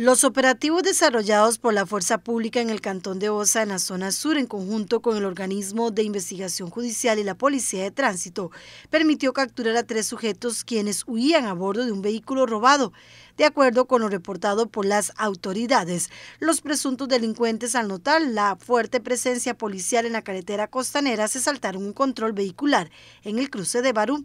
Los operativos desarrollados por la Fuerza Pública en el Cantón de Osa, en la zona sur, en conjunto con el organismo de investigación judicial y la Policía de Tránsito, permitió capturar a tres sujetos quienes huían a bordo de un vehículo robado. De acuerdo con lo reportado por las autoridades, los presuntos delincuentes, al notar la fuerte presencia policial en la carretera costanera, se saltaron un control vehicular en el cruce de Barú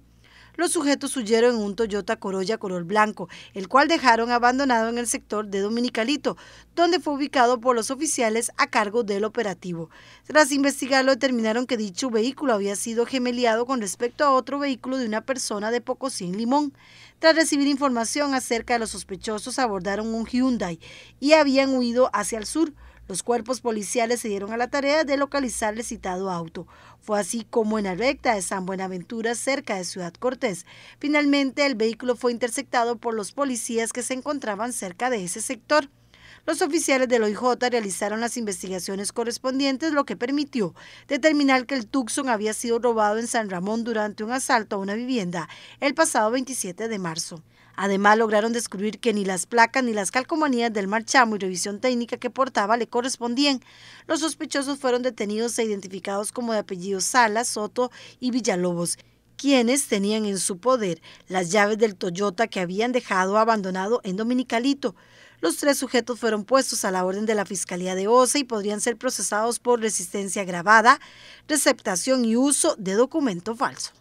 los sujetos huyeron en un Toyota Corolla color blanco, el cual dejaron abandonado en el sector de Dominicalito, donde fue ubicado por los oficiales a cargo del operativo. Tras investigarlo, determinaron que dicho vehículo había sido gemeliado con respecto a otro vehículo de una persona de Poco Pocosín Limón. Tras recibir información acerca de los sospechosos, abordaron un Hyundai y habían huido hacia el sur. Los cuerpos policiales se dieron a la tarea de localizar el citado auto. Fue así como en la recta de San Buenaventura, cerca de Ciudad Cortés. Finalmente, el vehículo fue interceptado por los policías que se encontraban cerca de ese sector. Los oficiales del OIJ realizaron las investigaciones correspondientes, lo que permitió determinar que el Tucson había sido robado en San Ramón durante un asalto a una vivienda el pasado 27 de marzo. Además, lograron descubrir que ni las placas ni las calcomanías del marchamo y revisión técnica que portaba le correspondían. Los sospechosos fueron detenidos e identificados como de apellidos Sala, Soto y Villalobos, quienes tenían en su poder las llaves del Toyota que habían dejado abandonado en Dominicalito. Los tres sujetos fueron puestos a la orden de la Fiscalía de OSA y podrían ser procesados por resistencia agravada, receptación y uso de documento falso.